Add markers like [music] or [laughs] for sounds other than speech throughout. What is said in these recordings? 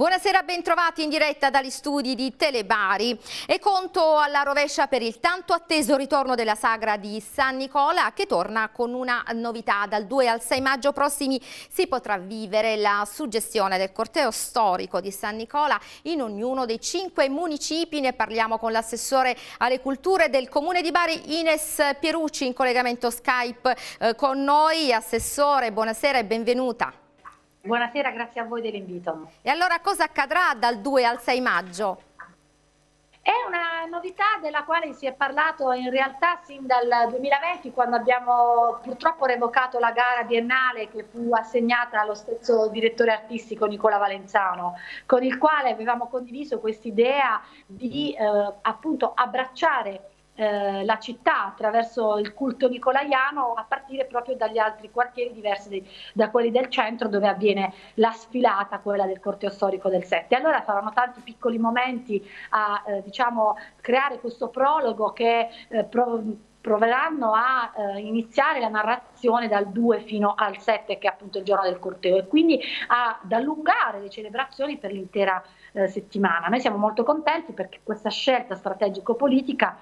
Buonasera, bentrovati in diretta dagli studi di Telebari e conto alla rovescia per il tanto atteso ritorno della sagra di San Nicola che torna con una novità. Dal 2 al 6 maggio prossimi si potrà vivere la suggestione del corteo storico di San Nicola in ognuno dei cinque municipi. Ne parliamo con l'assessore alle culture del comune di Bari Ines Pierucci in collegamento Skype eh, con noi. Assessore, buonasera e benvenuta. Buonasera, grazie a voi dell'invito. E allora cosa accadrà dal 2 al 6 maggio? È una novità della quale si è parlato in realtà sin dal 2020 quando abbiamo purtroppo revocato la gara biennale che fu assegnata allo stesso direttore artistico Nicola Valenzano, con il quale avevamo condiviso quest'idea di eh, appunto abbracciare eh, la città attraverso il culto nicolaiano a partire proprio dagli altri quartieri diversi di, da quelli del centro dove avviene la sfilata, quella del corteo storico del 7. Allora saranno tanti piccoli momenti a eh, diciamo, creare questo prologo che eh, pro, proveranno a eh, iniziare la narrazione dal 2 fino al 7 che è appunto il giorno del corteo e quindi ad allungare le celebrazioni per l'intera eh, settimana. Noi siamo molto contenti perché questa scelta strategico-politica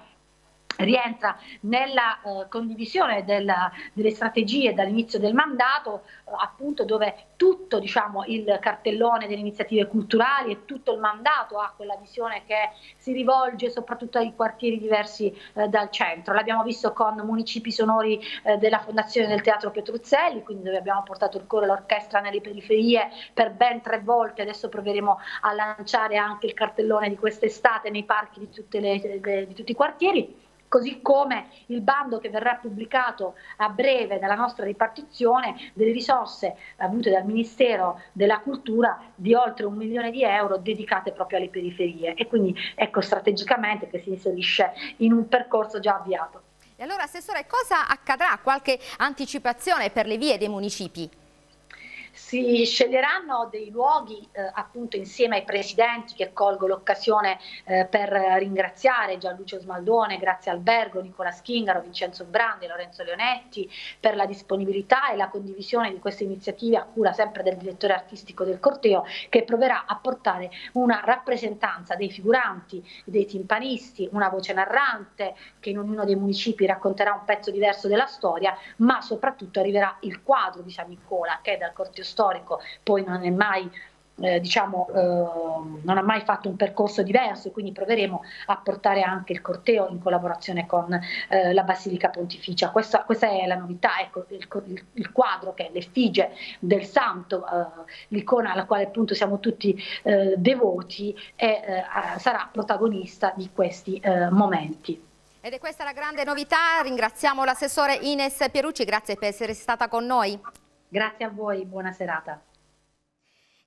rientra nella eh, condivisione della, delle strategie dall'inizio del mandato, eh, appunto dove tutto diciamo, il cartellone delle iniziative culturali e tutto il mandato ha quella visione che si rivolge soprattutto ai quartieri diversi eh, dal centro. L'abbiamo visto con municipi sonori eh, della Fondazione del Teatro Petruzzelli, quindi dove abbiamo portato il coro e l'orchestra nelle periferie per ben tre volte, adesso proveremo a lanciare anche il cartellone di quest'estate nei parchi di, le, de, di tutti i quartieri così come il bando che verrà pubblicato a breve dalla nostra ripartizione delle risorse avute eh, dal Ministero della Cultura di oltre un milione di euro dedicate proprio alle periferie e quindi ecco strategicamente che si inserisce in un percorso già avviato. E allora Assessore cosa accadrà? Qualche anticipazione per le vie dei municipi? si sceglieranno dei luoghi eh, appunto insieme ai presidenti che colgo l'occasione eh, per ringraziare Gianlucio Smaldone, Grazia Albergo, Nicola Schingaro, Vincenzo Brandi, Lorenzo Leonetti per la disponibilità e la condivisione di queste iniziative a cura sempre del direttore artistico del corteo che proverà a portare una rappresentanza dei figuranti, dei timpanisti, una voce narrante che in ognuno dei municipi racconterà un pezzo diverso della storia ma soprattutto arriverà il quadro di San Nicola che è dal corteo marchio storico, poi non è mai eh, diciamo, eh, non ha mai fatto un percorso diverso e quindi proveremo a portare anche il corteo in collaborazione con eh, la Basilica Pontificia. Questa, questa è la novità, ecco, il, il, il, quadro che è l'effigie del santo, eh, l'icona alla quale appunto siamo tutti eh, devoti, è, eh, sarà protagonista di questi momenti. Ed è questa la grande novità, ringraziamo l'assessore Ines Pierucci, grazie per essere stata con noi. Grazie a voi, buona serata.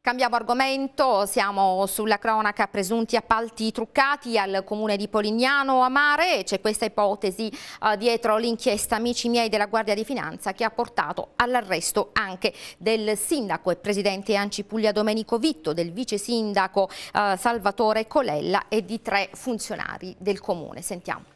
Cambiamo argomento, siamo sulla cronaca presunti appalti truccati al comune di Polignano a Mare, c'è questa ipotesi eh, dietro l'inchiesta Amici miei della Guardia di Finanza che ha portato all'arresto anche del sindaco e presidente Ancipuglia Domenico Vitto, del vice sindaco eh, Salvatore Colella e di tre funzionari del comune. Sentiamo.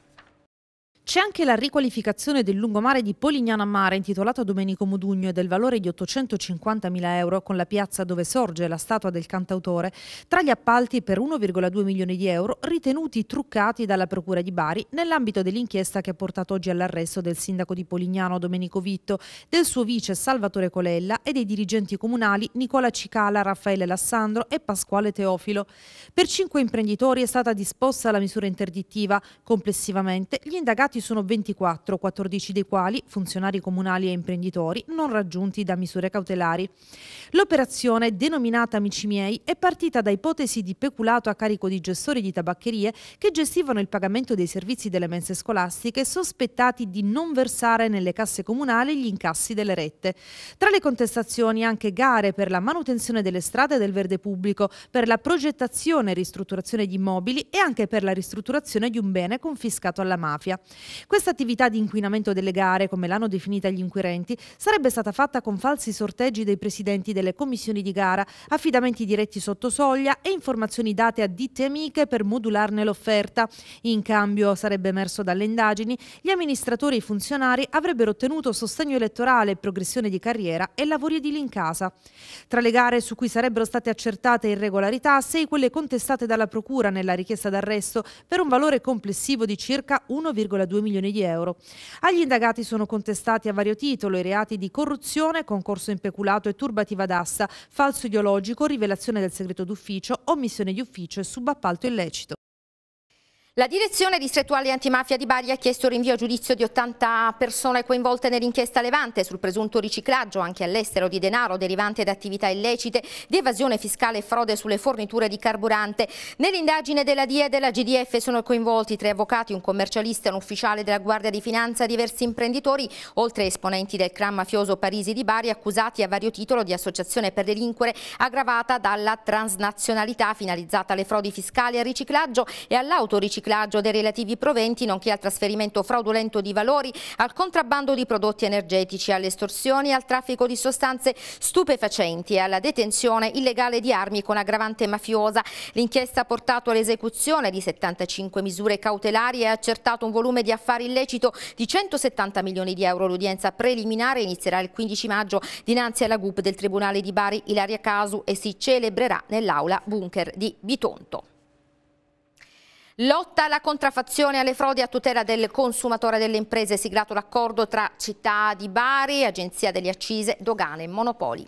C'è anche la riqualificazione del lungomare di Polignano a Mare intitolato a Domenico Modugno e del valore di 850.000 euro con la piazza dove sorge la statua del cantautore tra gli appalti per 1,2 milioni di euro ritenuti truccati dalla Procura di Bari nell'ambito dell'inchiesta che ha portato oggi all'arresto del sindaco di Polignano Domenico Vitto, del suo vice Salvatore Colella e dei dirigenti comunali Nicola Cicala, Raffaele Lassandro e Pasquale Teofilo. Per cinque imprenditori è stata disposta la misura interdittiva. Complessivamente gli indagati Indagati sono 24, 14 dei quali, funzionari comunali e imprenditori, non raggiunti da misure cautelari. L'operazione, denominata Amici miei, è partita da ipotesi di peculato a carico di gestori di tabaccherie che gestivano il pagamento dei servizi delle mense scolastiche sospettati di non versare nelle casse comunali gli incassi delle rette. Tra le contestazioni anche gare per la manutenzione delle strade del verde pubblico, per la progettazione e ristrutturazione di immobili e anche per la ristrutturazione di un bene confiscato alla mafia. Questa attività di inquinamento delle gare, come l'hanno definita gli inquirenti, sarebbe stata fatta con falsi sorteggi dei presidenti delle commissioni di gara, affidamenti diretti sotto soglia e informazioni date a ditte amiche per modularne l'offerta. In cambio, sarebbe emerso dalle indagini, gli amministratori e i funzionari avrebbero ottenuto sostegno elettorale, progressione di carriera e lavori edili in casa. Tra le gare su cui sarebbero state accertate irregolarità, sei quelle contestate dalla Procura nella richiesta d'arresto per un valore complessivo di circa 1,2 milioni. 2 milioni di euro. Agli indagati sono contestati a vario titolo i reati di corruzione, concorso impeculato e turbativa d'assa, falso ideologico, rivelazione del segreto d'ufficio, omissione di ufficio e subappalto illecito. La direzione distrettuale antimafia di Bari ha chiesto rinvio a giudizio di 80 persone coinvolte nell'inchiesta Levante sul presunto riciclaggio anche all'estero di denaro derivante da attività illecite, di evasione fiscale e frode sulle forniture di carburante. Nell'indagine della DIA e della GDF sono coinvolti tre avvocati, un commercialista, un ufficiale della Guardia di Finanza, diversi imprenditori, oltre esponenti del clan mafioso Parisi di Bari accusati a vario titolo di associazione per delinquere aggravata dalla transnazionalità finalizzata alle frodi fiscali, al riciclaggio e all'autoriciclaggio riciclaggio dei relativi proventi, nonché al trasferimento fraudolento di valori, al contrabbando di prodotti energetici, alle estorsioni, al traffico di sostanze stupefacenti e alla detenzione illegale di armi con aggravante mafiosa. L'inchiesta ha portato all'esecuzione di 75 misure cautelari e ha accertato un volume di affari illecito di 170 milioni di euro. L'udienza preliminare inizierà il 15 maggio dinanzi alla GUP del Tribunale di Bari Ilaria Casu e si celebrerà nell'aula bunker di Bitonto. Lotta alla contraffazione e alle frodi a tutela del consumatore e delle imprese, siglato l'accordo tra Città di Bari, Agenzia delle Accise, Dogane e Monopoli.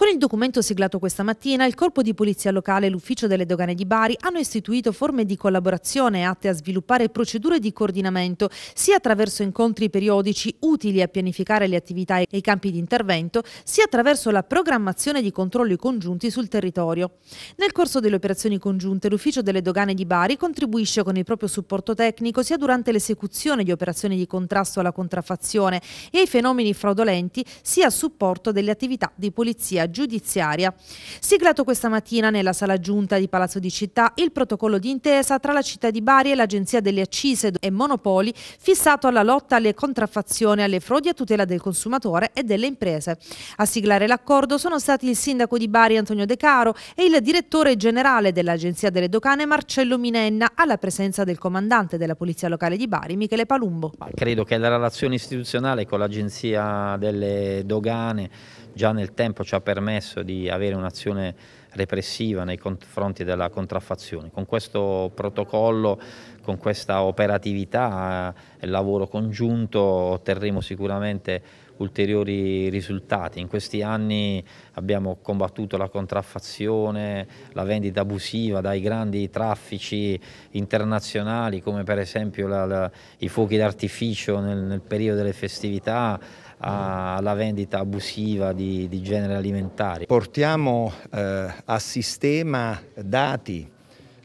Con il documento siglato questa mattina, il Corpo di Polizia Locale e l'Ufficio delle Dogane di Bari hanno istituito forme di collaborazione atte a sviluppare procedure di coordinamento, sia attraverso incontri periodici utili a pianificare le attività e i campi di intervento, sia attraverso la programmazione di controlli congiunti sul territorio. Nel corso delle operazioni congiunte, l'Ufficio delle Dogane di Bari contribuisce con il proprio supporto tecnico sia durante l'esecuzione di operazioni di contrasto alla contraffazione e ai fenomeni fraudolenti, sia a supporto delle attività di polizia giudiziaria. Siglato questa mattina nella sala giunta di Palazzo di Città il protocollo di intesa tra la città di Bari e l'Agenzia delle Accise e Monopoli fissato alla lotta alle contraffazioni, alle frodi a tutela del consumatore e delle imprese. A siglare l'accordo sono stati il sindaco di Bari Antonio De Caro e il direttore generale dell'Agenzia delle Docane Marcello Minenna alla presenza del comandante della Polizia Locale di Bari Michele Palumbo. Ma credo che la relazione istituzionale con l'Agenzia delle Dogane già nel tempo ci ha permesso di avere un'azione repressiva nei confronti della contraffazione. Con questo protocollo, con questa operatività eh, e lavoro congiunto otterremo sicuramente ulteriori risultati. In questi anni abbiamo combattuto la contraffazione, la vendita abusiva dai grandi traffici internazionali come per esempio la, la, i fuochi d'artificio nel, nel periodo delle festività alla vendita abusiva di, di generi alimentari. Portiamo eh, a sistema dati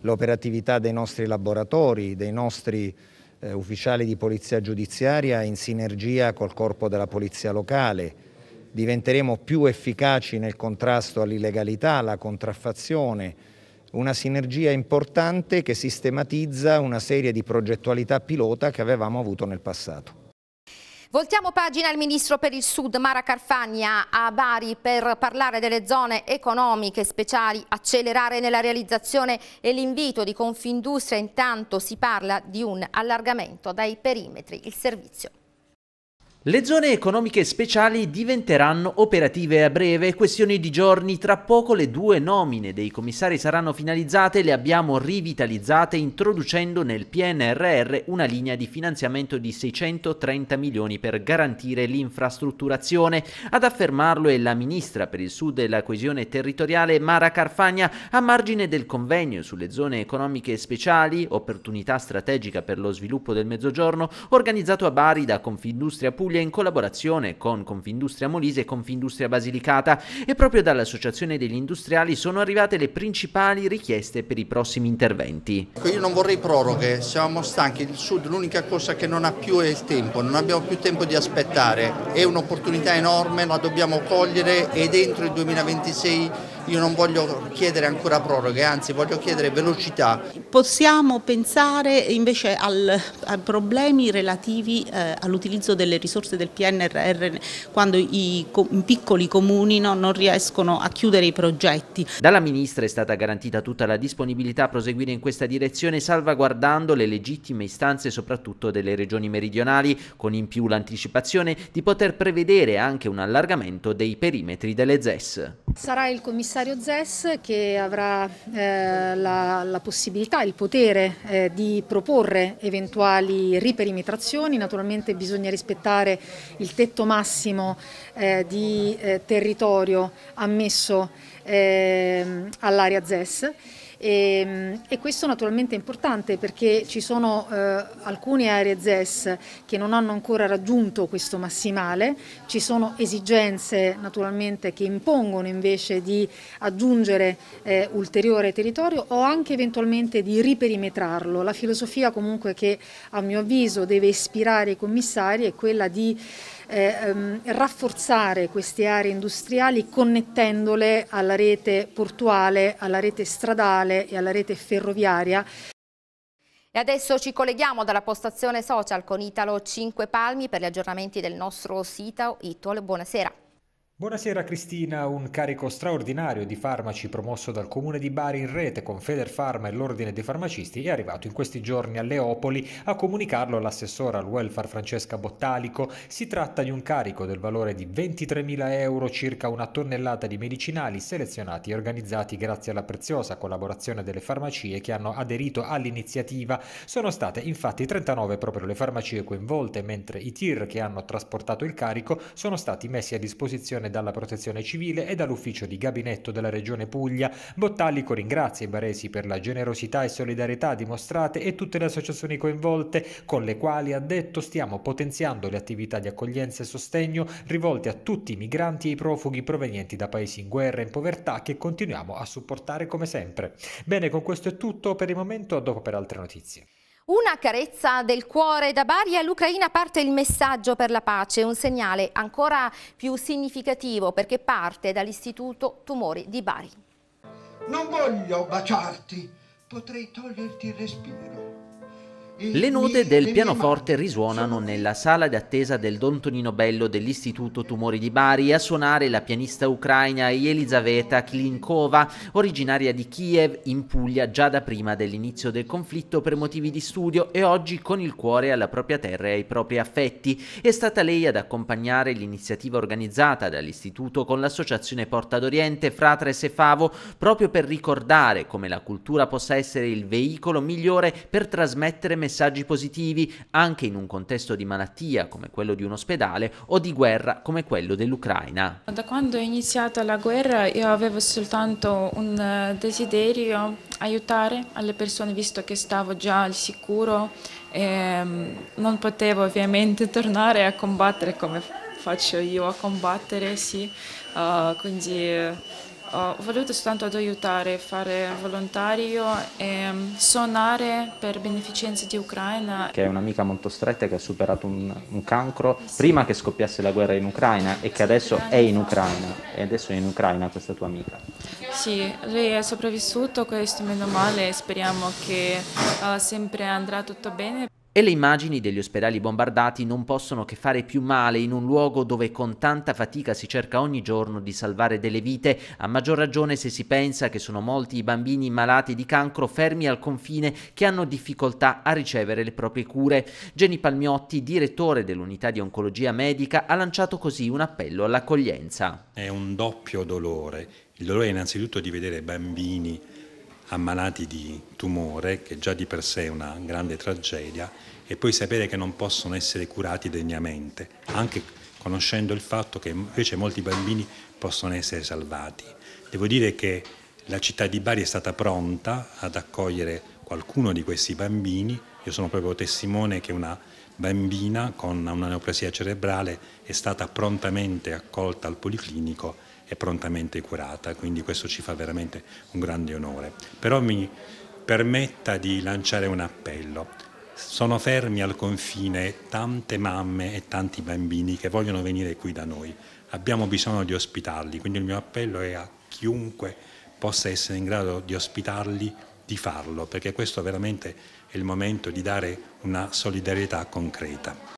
l'operatività dei nostri laboratori, dei nostri eh, ufficiali di polizia giudiziaria in sinergia col corpo della polizia locale. Diventeremo più efficaci nel contrasto all'illegalità, alla contraffazione, una sinergia importante che sistematizza una serie di progettualità pilota che avevamo avuto nel passato. Voltiamo pagina al Ministro per il Sud Mara Carfagna a Bari per parlare delle zone economiche speciali, accelerare nella realizzazione e l'invito di Confindustria. Intanto si parla di un allargamento dai perimetri. Il servizio. Le zone economiche speciali diventeranno operative a breve, questioni di giorni, tra poco le due nomine dei commissari saranno finalizzate, le abbiamo rivitalizzate introducendo nel PNRR una linea di finanziamento di 630 milioni per garantire l'infrastrutturazione. Ad affermarlo è la ministra per il Sud e la coesione territoriale Mara Carfagna a margine del convegno sulle zone economiche speciali, opportunità strategica per lo sviluppo del Mezzogiorno, organizzato a Bari da Confindustria Puglia Puglia in collaborazione con Confindustria Molise e Confindustria Basilicata e proprio dall'Associazione degli Industriali sono arrivate le principali richieste per i prossimi interventi. Ecco, io non vorrei proroghe, siamo stanchi, il Sud l'unica cosa che non ha più è il tempo, non abbiamo più tempo di aspettare, è un'opportunità enorme, la dobbiamo cogliere e dentro il 2026 io non voglio chiedere ancora proroghe, anzi voglio chiedere velocità. Possiamo pensare invece al, a problemi relativi eh, all'utilizzo delle risorse del PNRR quando i co piccoli comuni no, non riescono a chiudere i progetti. Dalla Ministra è stata garantita tutta la disponibilità a proseguire in questa direzione salvaguardando le legittime istanze soprattutto delle regioni meridionali con in più l'anticipazione di poter prevedere anche un allargamento dei perimetri delle ZES. Sarà il commissario commissario Zess che avrà eh, la, la, possibilità, il potere eh, di proporre eventuali riperimetrazioni, naturalmente bisogna rispettare il tetto massimo eh, di eh, territorio ammesso ehm, all'area ZES. E, ehm, e, questo naturalmente è importante perché ci sono eh, alcune aree ZES che non hanno ancora raggiunto questo massimale, ci sono esigenze naturalmente che impongono invece di aggiungere eh, ulteriore territorio o anche eventualmente di riperimetrarlo. La filosofia comunque che a mio avviso deve ispirare i commissari è quella di eh, ehm, rafforzare queste aree industriali connettendole alla rete portuale, alla rete stradale e alla rete ferroviaria. E adesso ci colleghiamo dalla postazione social con Italo 5 Palmi per gli aggiornamenti del nostro sito Itol. Buonasera. Buonasera Cristina, un carico straordinario di farmaci promosso dal Comune di Bari in rete con Feder Pharma e l'Ordine dei Farmacisti è arrivato in questi giorni a Leopoli a comunicarlo all'assessora al welfare Francesca Bottalico. Si tratta di un carico del valore di 23.000 euro, circa una tonnellata di medicinali selezionati e organizzati grazie alla preziosa collaborazione delle farmacie che hanno aderito all'iniziativa. Sono state infatti 39 proprio le farmacie coinvolte, mentre i tir che hanno trasportato il carico sono stati messi a disposizione collaborazione dalla Protezione Civile e dall'Ufficio di Gabinetto della Regione Puglia. Bottalico ringrazia i baresi per la generosità e solidarietà dimostrate e tutte le associazioni coinvolte, con le quali ha detto stiamo potenziando le attività di accoglienza e sostegno rivolte a tutti i migranti e i profughi provenienti da paesi in guerra e in povertà che continuiamo a supportare come sempre. Bene, con questo è tutto per il momento, a dopo per altre notizie. Una carezza del cuore da Bari all'Ucraina parte il messaggio per la pace, un segnale ancora più significativo perché parte dall'Istituto Tumori di Bari. Non voglio baciarti, potrei toglierti il respiro. Le note del pianoforte risuonano nella sala d'attesa del Don Tonino Bello dell'Istituto Tumori di Bari a suonare la pianista ucraina Elizaveta Klinkova, originaria di Kiev in Puglia già da prima dell'inizio del conflitto per motivi di studio e oggi con il cuore alla propria terra e ai propri affetti. È stata lei ad accompagnare l'iniziativa organizzata dall'Istituto con l'associazione Porta d'Oriente, Fratres e Favo proprio per ricordare come la cultura possa essere il veicolo migliore per trasmettere messaggi positivi anche in un contesto di malattia come quello di un ospedale o di guerra come quello dell'Ucraina. Da quando è iniziata la guerra io avevo soltanto un eh, desiderio aiutare le persone visto che stavo già al sicuro e ehm, non potevo ovviamente [laughs] tornare a combattere come faccio io a combattere, sì. Uh, quindi eh, ho voluto soltanto ad aiutare, fare volontario e mm, suonare per beneficenza di Ucraina. Che è un'amica molto stretta che ha superato un, un cancro sì. prima che scoppiasse la guerra in Ucraina e che adesso è in Ucraina. E adesso è in Ucraina questa tua amica. Sì, lei è sopravvissuto, questo meno male, speriamo che uh, sempre andrà tutto bene e le immagini degli ospedali bombardati non possono che fare più male in un luogo dove con tanta fatica si cerca ogni giorno di salvare delle vite, a maggior ragione se si pensa che sono molti i bambini malati di cancro fermi al confine che hanno difficoltà a ricevere le proprie cure. Geni Palmiotti, direttore dell'unità di oncologia medica, ha lanciato così un appello all'accoglienza. È un doppio dolore. Il dolore è innanzitutto di vedere bambini ammalati di tumore, che già di per sé è una grande tragedia, e poi sapere che non possono essere curati degnamente, anche conoscendo il fatto che invece molti bambini possono essere salvati. Devo dire che la città di Bari è stata pronta ad accogliere qualcuno di questi bambini, io sono proprio testimone che una bambina con una neoplasia cerebrale è stata prontamente accolta al policlinico e prontamente curata, quindi questo ci fa veramente un grande onore. Però mi permetta di lanciare un appello. Sono fermi al confine tante mamme e tanti bambini che vogliono venire qui da noi. Abbiamo bisogno di ospitarli, quindi il mio appello è a chiunque possa essere in grado di ospitarli di farlo, perché questo veramente è il momento di dare una solidarietà concreta.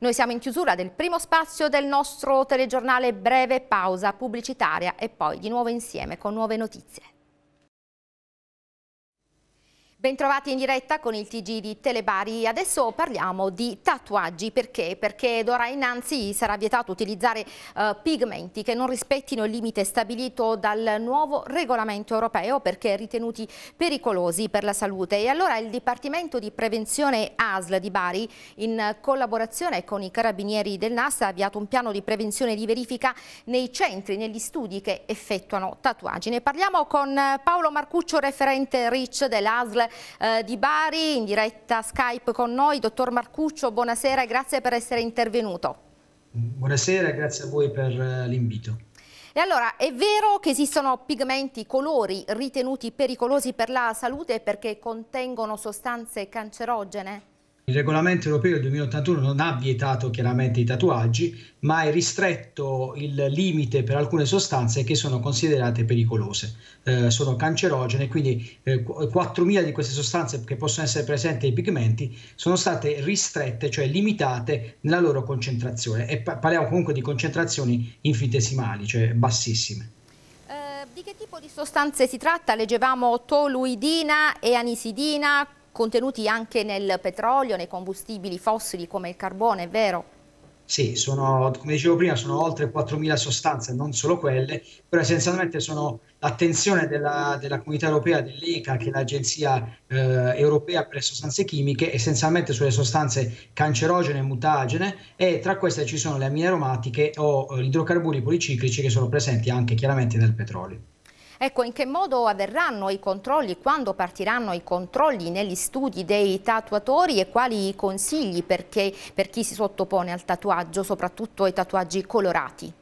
Noi siamo in chiusura del primo spazio del nostro telegiornale breve pausa pubblicitaria e poi di nuovo insieme con nuove notizie. Bentrovati in diretta con il TG di Telebari. Adesso parliamo di tatuaggi. Perché? Perché d'ora innanzi sarà vietato utilizzare eh, pigmenti che non rispettino il limite stabilito dal nuovo regolamento europeo perché ritenuti pericolosi per la salute. E allora il Dipartimento di Prevenzione ASL di Bari, in collaborazione con i carabinieri del NASA, ha avviato un piano di prevenzione e di verifica nei centri, negli studi che effettuano tatuaggi. Ne parliamo con eh, Paolo Marcuccio, referente RICH dell'ASL eh, di Bari, in diretta Skype con noi. Dottor Marcuccio, buonasera e grazie per essere intervenuto. Buonasera, grazie a voi per eh, l'invito. E allora, è vero che esistono pigmenti, colori ritenuti pericolosi per la salute perché contengono sostanze cancerogene? il regolamento europeo del 2081 non ha vietato chiaramente i tatuaggi, ma è ristretto il limite per alcune sostanze che sono considerate pericolose, eh, sono cancerogene, quindi eh, 4.000 di queste sostanze che possono essere presenti nei pigmenti sono state ristrette, cioè limitate nella loro concentrazione e parliamo comunque di concentrazioni infinitesimali, cioè bassissime. Eh, di che tipo di sostanze si tratta? Leggevamo toluidina e anisidina, contenuti anche nel petrolio, nei combustibili fossili come il carbone, è vero? Sì, sono, come dicevo prima, sono oltre 4.000 sostanze, non solo quelle, però essenzialmente sono l'attenzione della, della, comunità europea, dell'ECA, che è l'agenzia eh, europea per le sostanze chimiche, essenzialmente sulle sostanze cancerogene e mutagene e tra queste ci sono le amine aromatiche o gli eh, idrocarburi policiclici che sono presenti anche chiaramente nel petrolio. Ecco, in che modo avverranno i controlli, quando partiranno i controlli negli studi dei tatuatori e quali consigli per chi si sottopone al tatuaggio, soprattutto ai tatuaggi colorati?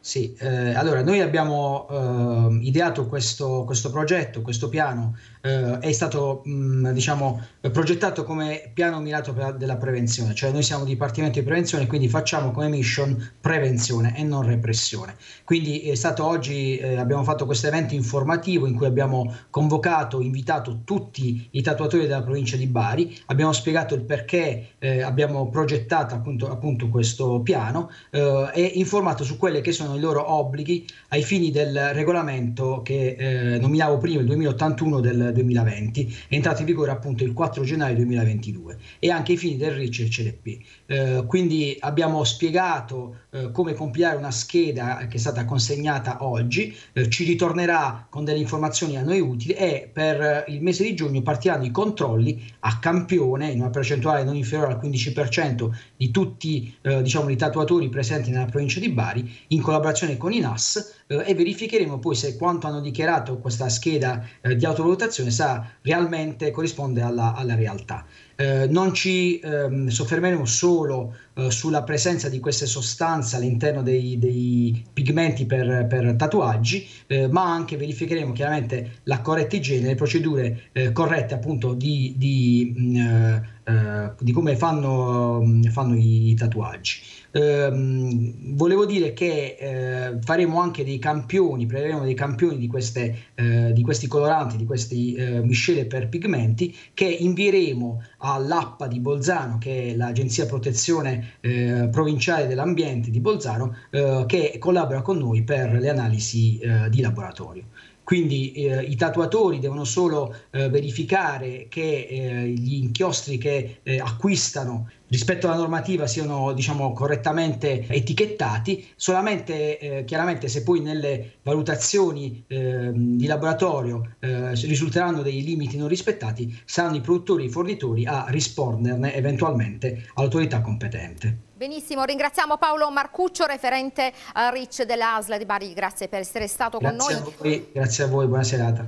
Sì, eh, allora noi abbiamo eh, ideato questo, questo, progetto, questo piano, eh, è stato mh, mm, diciamo, progettato come piano mirato per, della prevenzione, cioè noi siamo Dipartimento di Prevenzione, quindi facciamo come mission prevenzione e non repressione. Quindi è stato oggi, eh, abbiamo fatto questo evento informativo in cui abbiamo convocato, invitato tutti i tatuatori della provincia di Bari, abbiamo spiegato il perché eh, abbiamo progettato appunto, appunto questo piano eh, e informato su quelle che sono sono i loro obblighi ai fini del regolamento che eh, nominavo prima, il 2081 del 2020, entrato in vigore appunto il 4 gennaio 2022, e anche ai fini del RIC e CDP. Eh, quindi abbiamo spiegato eh, come compilare una scheda che è stata consegnata oggi, eh, ci ritornerà con delle informazioni a noi utili e per il mese di giugno partiranno i controlli a campione in una percentuale non inferiore al 15% di tutti eh, diciamo, i tatuatori presenti nella provincia di Bari in collaborazione collaborazione con i NAS eh, e verificheremo poi se quanto hanno dichiarato questa scheda eh, di autovalutazione sa, realmente corrisponde alla, alla realtà. Eh, non ci ehm, soffermeremo solo eh, sulla presenza di queste sostanze all'interno dei, dei pigmenti per, per tatuaggi, eh, ma anche verificheremo chiaramente la corretta igiene, le procedure eh, corrette appunto di, di, mh, mm, eh, eh, di come fanno, mm, fanno i tatuaggi. Ehm, volevo dire che eh, faremo anche dei campioni, prenderemo dei campioni di, queste, eh, di questi coloranti, di queste eh, miscele per pigmenti che invieremo all'APPA di Bolzano, che è l'Agenzia Protezione eh, Provinciale dell'Ambiente di Bolzano, eh, che collabora con noi per le analisi eh, di laboratorio. Quindi eh, i tatuatori devono solo eh, verificare che eh, gli inchiostri che eh, acquistano rispetto alla normativa siano diciamo, correttamente etichettati, solamente eh, chiaramente se poi nelle valutazioni eh, di laboratorio eh, risulteranno dei limiti non rispettati, saranno i produttori e i fornitori a risponderne eventualmente all'autorità competente. Benissimo, ringraziamo Paolo Marcuccio, referente eh, Rich dell'ASLA di Bari, grazie per essere stato grazie con noi. A voi, grazie a voi, buona serata.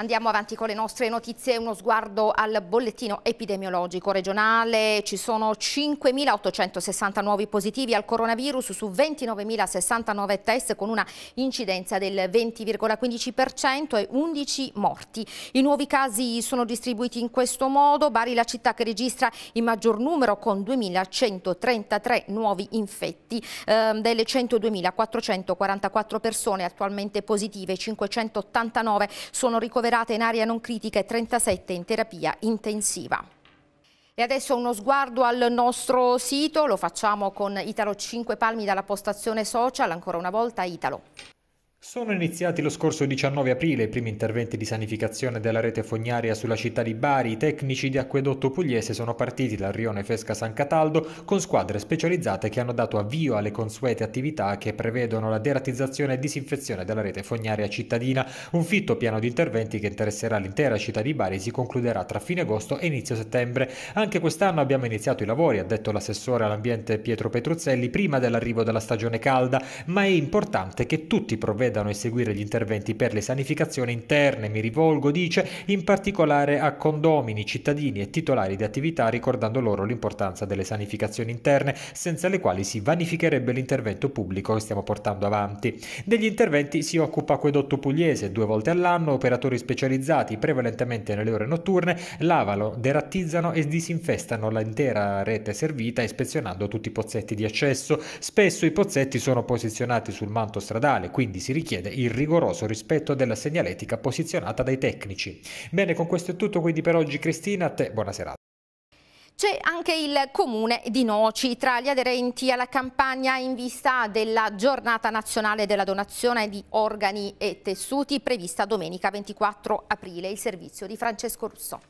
Andiamo avanti con le nostre notizie, uno sguardo al bollettino epidemiologico regionale. Ci sono 5.860 nuovi positivi al coronavirus su 29.069 test con una incidenza del 20,15% e 11 morti. I nuovi casi sono distribuiti in questo modo. Bari la città che registra il maggior numero con 2.133 nuovi infetti. Eh, delle 102.444 persone attualmente positive, 589 sono ricoverate ricoverate in area non critica e 37 in terapia intensiva. E adesso uno sguardo al nostro sito, lo facciamo con Italo 5 Palmi dalla postazione social, ancora una volta Italo. Sono iniziati lo scorso 19 aprile i primi interventi di sanificazione della rete fognaria sulla città di Bari. I tecnici di Acquedotto Pugliese sono partiti dal rione Fesca San Cataldo con squadre specializzate che hanno dato avvio alle consuete attività che prevedono la deratizzazione e disinfezione della rete fognaria cittadina. Un fitto piano di interventi che interesserà l'intera città di Bari si concluderà tra fine agosto e inizio settembre. Anche quest'anno abbiamo iniziato i lavori, ha detto l'assessore all'ambiente Pietro Petruzzelli, prima dell'arrivo della stagione calda, ma è importante che tutti provvedano e seguire gli interventi per le sanificazioni interne. Mi rivolgo, dice, in particolare a condomini, cittadini e titolari di attività, ricordando loro l'importanza delle sanificazioni interne, senza le quali si vanificherebbe l'intervento pubblico che stiamo portando avanti. Degli interventi si occupa Acquedotto Pugliese, due volte all'anno, operatori specializzati, prevalentemente nelle ore notturne, lavano, derattizzano e disinfestano l'intera rete servita, ispezionando tutti i pozzetti di accesso. Spesso i pozzetti sono posizionati sul manto stradale, quindi si rischia richiede il rigoroso rispetto della segnaletica posizionata dai tecnici. Bene, con questo è tutto quindi per oggi Cristina, a te buona serata. C'è anche il comune di Noci tra gli aderenti alla campagna in vista della giornata nazionale della donazione di organi e tessuti prevista domenica 24 aprile. Il servizio di Francesco Russo.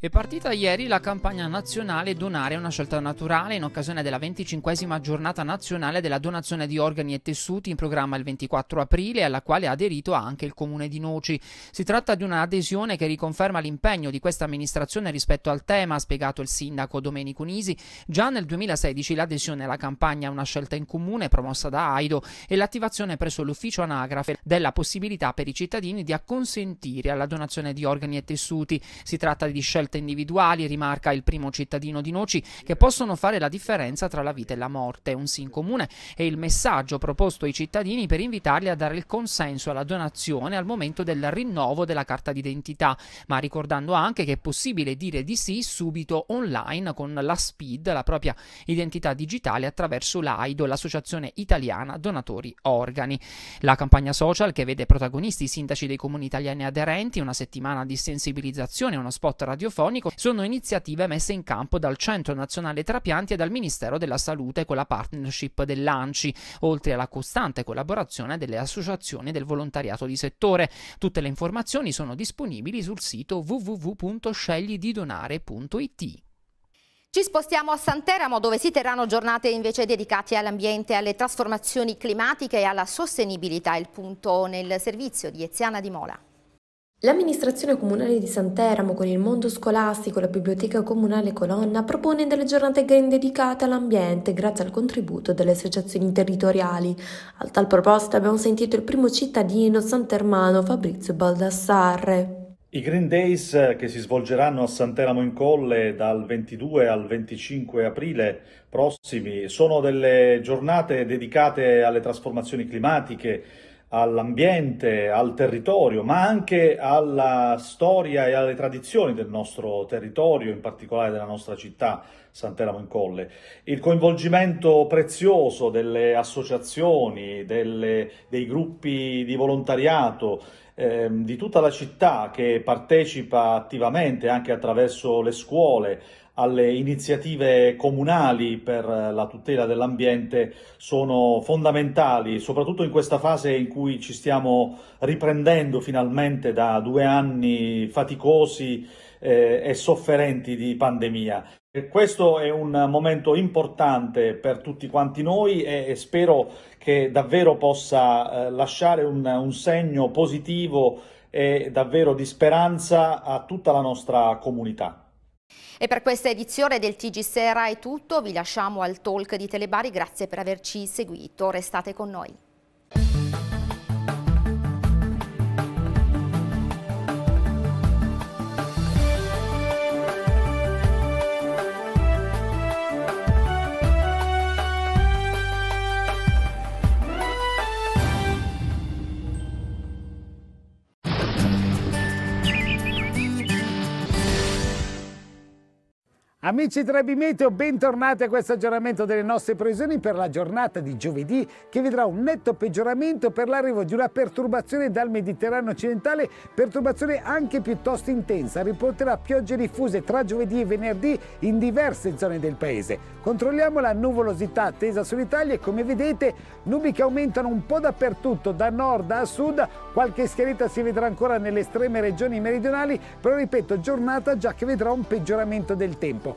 È partita ieri la campagna nazionale Donare è una scelta naturale in occasione della 25 giornata nazionale della donazione di organi e tessuti in programma il 24 aprile alla quale ha aderito anche il comune di Noci. Si tratta di un'adesione che riconferma l'impegno di questa amministrazione rispetto al tema, ha spiegato il sindaco Domenico Nisi. Già nel 2016 l'adesione alla campagna Una scelta in comune promossa da Aido e l'attivazione presso l'ufficio anagrafe della possibilità per i cittadini di acconsentire alla donazione di organi e tessuti. Si tratta di scelte scelte individuali, rimarca il primo cittadino di Noci, che possono fare la differenza tra la vita e la morte. Un sì in comune è il messaggio proposto ai cittadini per invitarli a dare il consenso alla donazione al momento del rinnovo della carta d'identità, ma ricordando anche che è possibile dire di sì subito online con la SPID, la propria identità digitale, attraverso l'AIDO, l'Associazione Italiana Donatori Organi. La campagna social che vede protagonisti i sindaci dei comuni italiani aderenti, una settimana di sensibilizzazione, uno spot radiofonico, radiofonico sono iniziative messe in campo dal Centro Nazionale Trapianti e dal Ministero della Salute con la partnership dell'ANCI, oltre alla costante collaborazione delle associazioni del volontariato di settore. Tutte le informazioni sono disponibili sul sito www.sceglididonare.it. Ci spostiamo a Santeramo dove si terranno giornate invece dedicate all'ambiente, alle trasformazioni climatiche e alla sostenibilità, il punto nel servizio di Eziana Di Mola. L'amministrazione comunale di Santeramo con il mondo scolastico e la biblioteca comunale Colonna propone delle giornate green dedicate all'ambiente grazie al contributo delle associazioni territoriali. A tal proposito abbiamo sentito il primo cittadino santermano Fabrizio Baldassarre. I Green Days eh, che si svolgeranno a Santeramo in Colle dal 22 al 25 aprile prossimi sono delle giornate dedicate alle trasformazioni climatiche, all'ambiente, al territorio, ma anche alla storia e alle tradizioni del nostro territorio, in particolare della nostra città, Sant'Elamo in Colle. Il coinvolgimento prezioso delle associazioni, delle, dei gruppi di volontariato, ehm, di tutta la città che partecipa attivamente anche attraverso le scuole alle iniziative comunali per la tutela dell'ambiente sono fondamentali, soprattutto in questa fase in cui ci stiamo riprendendo finalmente da due anni faticosi eh, e sofferenti di pandemia. E questo è un momento importante per tutti quanti noi e, spero che davvero possa eh, lasciare un, un segno positivo e davvero di speranza a tutta la nostra comunità. E per questa edizione del TG Sera è tutto, vi lasciamo al talk di Telebari, grazie per averci seguito, restate con noi. Amici Trebi Meteo, bentornati a questo aggiornamento delle nostre previsioni per la giornata di giovedì che vedrà un netto peggioramento per l'arrivo di una perturbazione dal Mediterraneo occidentale, perturbazione anche piuttosto intensa, riporterà piogge diffuse tra giovedì e venerdì in diverse zone del paese. Controlliamo la nuvolosità tesa sull'Italia e come vedete nubi che aumentano un po' dappertutto, da nord a sud, qualche schiarita si vedrà ancora nelle estreme regioni meridionali, però ripeto giornata già che vedrà un peggioramento del tempo.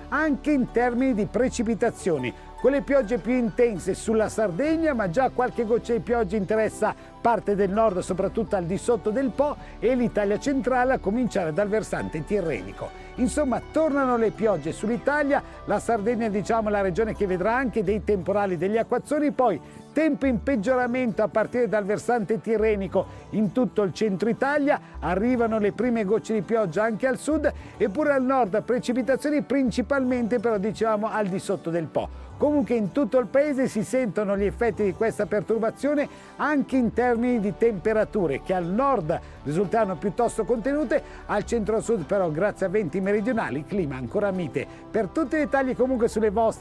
anche in termini di precipitazioni. Con le piogge più intense sulla Sardegna, ma già qualche goccia di pioggia interessa parte del nord, soprattutto al di sotto del Po e l'Italia centrale, a cominciare dal versante tirrenico. Insomma, tornano le piogge sull'Italia, la Sardegna diciamo, la regione che vedrà anche dei temporali degli acquazzoni, poi tempo in peggioramento a partire dal versante tirrenico in tutto il centro Italia, arrivano le prime gocce di pioggia anche al sud, eppure al nord precipitazioni principalmente localmente però dicevamo al di sotto del Po. Comunque in tutto il paese si sentono gli effetti di questa perturbazione anche in termini di temperature che al nord risultano piuttosto contenute, al centro-sud però grazie a venti meridionali clima ancora mite. Per tutti i dettagli comunque sulle vostre